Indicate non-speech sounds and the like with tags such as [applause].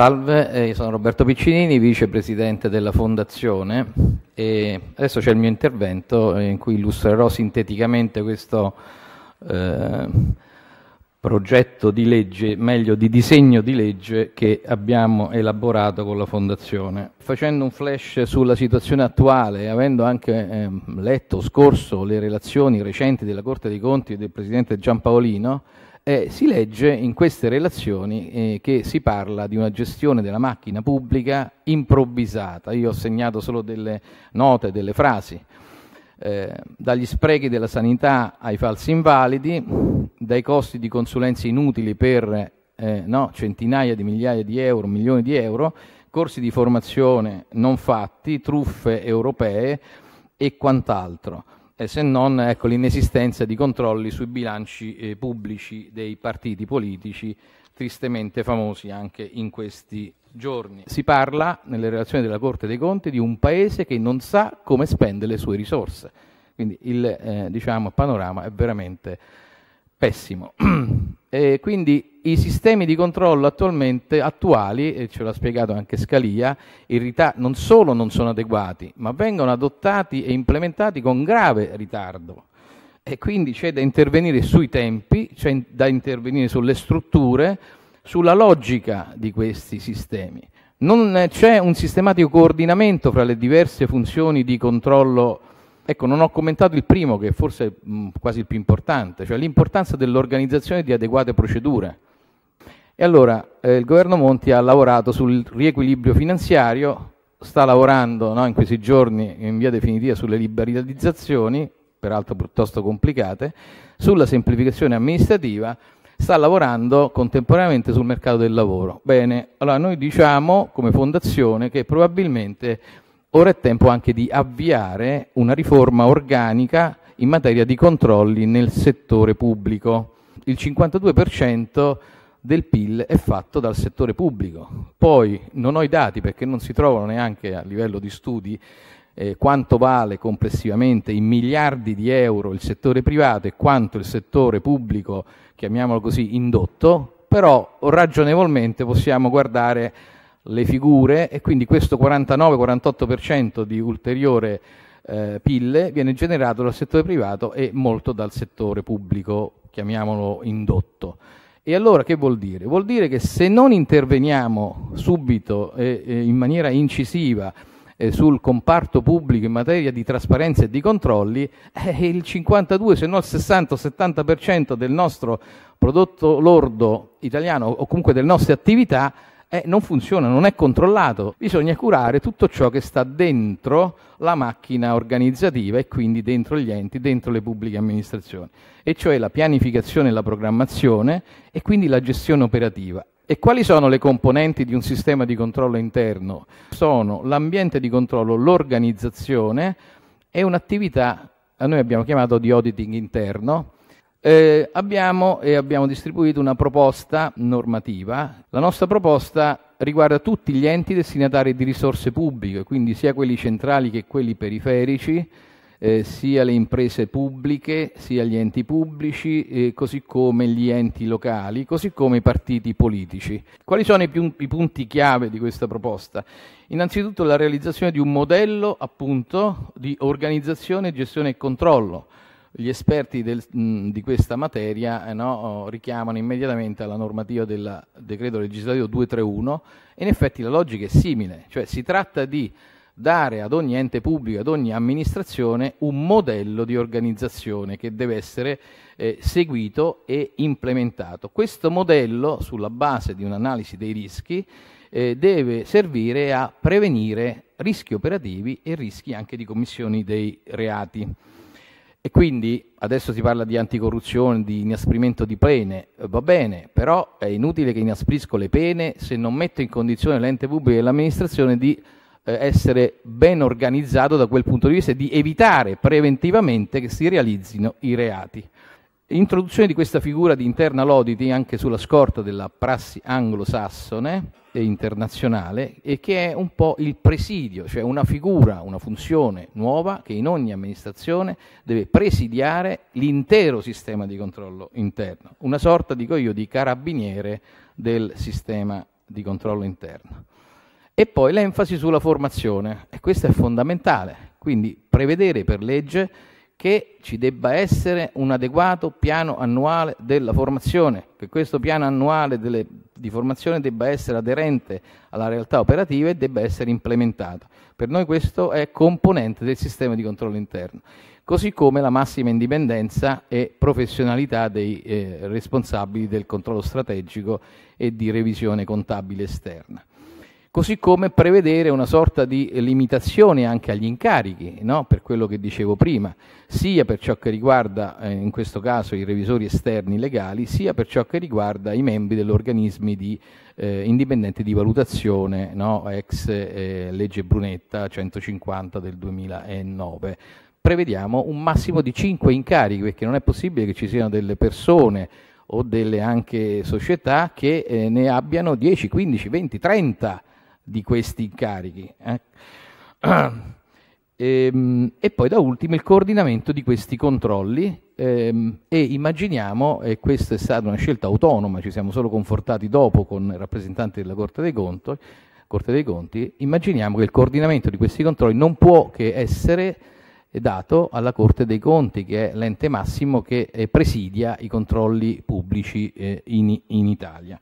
Salve, eh, io sono Roberto Piccinini, vicepresidente della Fondazione e adesso c'è il mio intervento in cui illustrerò sinteticamente questo eh, progetto di legge, meglio di disegno di legge che abbiamo elaborato con la Fondazione. Facendo un flash sulla situazione attuale, avendo anche eh, letto scorso le relazioni recenti della Corte dei Conti e del Presidente Giampaolino, eh, si legge in queste relazioni eh, che si parla di una gestione della macchina pubblica improvvisata. Io ho segnato solo delle note, delle frasi. Eh, dagli sprechi della sanità ai falsi invalidi, dai costi di consulenze inutili per eh, no, centinaia di migliaia di euro, milioni di euro, corsi di formazione non fatti, truffe europee e quant'altro se non ecco, l'inesistenza di controlli sui bilanci eh, pubblici dei partiti politici, tristemente famosi anche in questi giorni. Si parla, nelle relazioni della Corte dei Conti, di un paese che non sa come spende le sue risorse. Quindi il eh, diciamo, panorama è veramente pessimo. [clears throat] E quindi i sistemi di controllo attualmente attuali, e ce l'ha spiegato anche Scalia, in realtà non solo non sono adeguati, ma vengono adottati e implementati con grave ritardo. E quindi c'è da intervenire sui tempi, c'è da intervenire sulle strutture, sulla logica di questi sistemi. Non c'è un sistematico coordinamento fra le diverse funzioni di controllo Ecco, non ho commentato il primo, che forse è mm, quasi il più importante, cioè l'importanza dell'organizzazione di adeguate procedure. E allora eh, il governo Monti ha lavorato sul riequilibrio finanziario, sta lavorando no, in questi giorni in via definitiva sulle liberalizzazioni, peraltro piuttosto complicate, sulla semplificazione amministrativa, sta lavorando contemporaneamente sul mercato del lavoro. Bene, allora noi diciamo come fondazione che probabilmente Ora è tempo anche di avviare una riforma organica in materia di controlli nel settore pubblico. Il 52% del PIL è fatto dal settore pubblico. Poi non ho i dati perché non si trovano neanche a livello di studi eh, quanto vale complessivamente in miliardi di euro il settore privato e quanto il settore pubblico, chiamiamolo così, indotto, però ragionevolmente possiamo guardare le figure e quindi questo 49-48% di ulteriore eh, pille viene generato dal settore privato e molto dal settore pubblico, chiamiamolo indotto. E allora che vuol dire? Vuol dire che se non interveniamo subito e, e in maniera incisiva eh, sul comparto pubblico in materia di trasparenza e di controlli, eh, il 52, se non il 60-70% del nostro prodotto lordo italiano o comunque delle nostre attività eh, non funziona, non è controllato. Bisogna curare tutto ciò che sta dentro la macchina organizzativa e quindi dentro gli enti, dentro le pubbliche amministrazioni, e cioè la pianificazione e la programmazione e quindi la gestione operativa. E quali sono le componenti di un sistema di controllo interno? Sono l'ambiente di controllo, l'organizzazione e un'attività, eh, noi abbiamo chiamato di auditing interno, eh, abbiamo, eh, abbiamo, distribuito una proposta normativa. La nostra proposta riguarda tutti gli enti destinatari di risorse pubbliche, quindi sia quelli centrali che quelli periferici, eh, sia le imprese pubbliche, sia gli enti pubblici, eh, così come gli enti locali, così come i partiti politici. Quali sono i, più, i punti chiave di questa proposta? Innanzitutto la realizzazione di un modello appunto di organizzazione, gestione e controllo gli esperti del, mh, di questa materia eh, no, oh, richiamano immediatamente alla normativa del decreto legislativo 231 e in effetti la logica è simile, cioè si tratta di dare ad ogni ente pubblico, ad ogni amministrazione un modello di organizzazione che deve essere eh, seguito e implementato. Questo modello, sulla base di un'analisi dei rischi, eh, deve servire a prevenire rischi operativi e rischi anche di commissioni dei reati. E quindi adesso si parla di anticorruzione, di inasprimento di pene, eh, va bene, però è inutile che inasprisco le pene se non metto in condizione l'ente pubblico e l'amministrazione di eh, essere ben organizzato da quel punto di vista e di evitare preventivamente che si realizzino i reati. Introduzione di questa figura di internal audit anche sulla scorta della prassi anglosassone e internazionale e che è un po' il presidio, cioè una figura, una funzione nuova che in ogni amministrazione deve presidiare l'intero sistema di controllo interno, una sorta, dico io, di carabiniere del sistema di controllo interno. E poi l'enfasi sulla formazione, e questo è fondamentale, quindi prevedere per legge che ci debba essere un adeguato piano annuale della formazione, che questo piano annuale delle, di formazione debba essere aderente alla realtà operativa e debba essere implementato. Per noi questo è componente del sistema di controllo interno, così come la massima indipendenza e professionalità dei eh, responsabili del controllo strategico e di revisione contabile esterna così come prevedere una sorta di limitazione anche agli incarichi, no? per quello che dicevo prima, sia per ciò che riguarda eh, in questo caso i revisori esterni legali, sia per ciò che riguarda i membri degli organismi di, eh, indipendenti di valutazione, no? ex eh, legge Brunetta 150 del 2009 prevediamo un massimo di 5 incarichi, perché non è possibile che ci siano delle persone o delle anche società che eh, ne abbiano 10, 15, 20, 30 di questi incarichi. Eh? [clears throat] Ehm, e, poi da ultimo il coordinamento di questi controlli ehm, e immaginiamo, e questa è stata una scelta autonoma, ci siamo solo confortati dopo con il rappresentante della Corte dei Conti, Corte dei Conti immaginiamo che il coordinamento di questi controlli non può che essere dato alla Corte dei Conti, che è l'ente massimo che eh, presidia i controlli pubblici eh, in Italia.